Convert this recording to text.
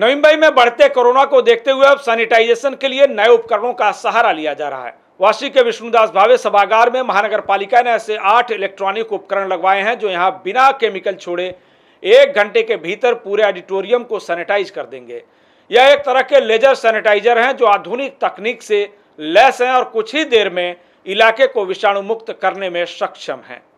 नवी मुंबई में बढ़ते कोरोना को देखते हुए अब सैनिटाइजेशन के लिए नए उपकरणों का सहारा लिया जा रहा है वाशी के विष्णुदास भावे सभागार में महानगर पालिका ने ऐसे आठ इलेक्ट्रॉनिक उपकरण लगवाए हैं जो यहाँ बिना केमिकल छोड़े एक घंटे के भीतर पूरे ऑडिटोरियम को सैनिटाइज कर देंगे यह एक तरह के लेजर सैनिटाइजर हैं जो आधुनिक तकनीक से लैस हैं और कुछ ही देर में इलाके को विषाणु मुक्त करने में सक्षम हैं